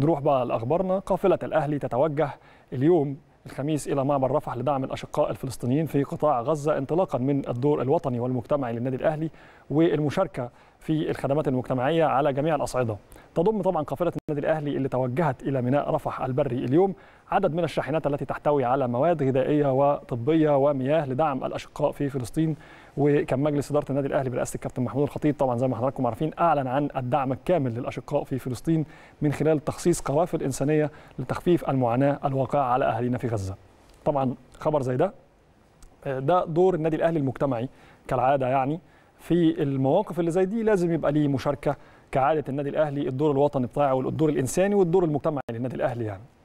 نروح بقى لاخبارنا قافله الاهلي تتوجه اليوم الخميس الى معبر رفح لدعم الاشقاء الفلسطينيين في قطاع غزه انطلاقا من الدور الوطني والمجتمعي للنادي الاهلي والمشاركه في الخدمات المجتمعيه على جميع الاصعده. تضم طبعا قافله النادي الاهلي اللي توجهت الى ميناء رفح البري اليوم عدد من الشاحنات التي تحتوي على مواد غذائيه وطبيه ومياه لدعم الاشقاء في فلسطين وكان مجلس اداره النادي الاهلي برئاسه الكابتن محمود الخطيب طبعا زي ما حضراتكم عارفين اعلن عن الدعم الكامل للاشقاء في فلسطين من خلال تخصيص قوافل انسانيه لتخفيف المعاناه الواقعه على اهالينا في غزه. طبعا خبر زي ده ده دور النادي الاهلي المجتمعي كالعاده يعني في المواقف اللي زي دي لازم يبقى ليه مشاركه كعاده النادي الاهلي الدور الوطني بتاعه والدور الانساني والدور المجتمعي للنادي الاهلي يعني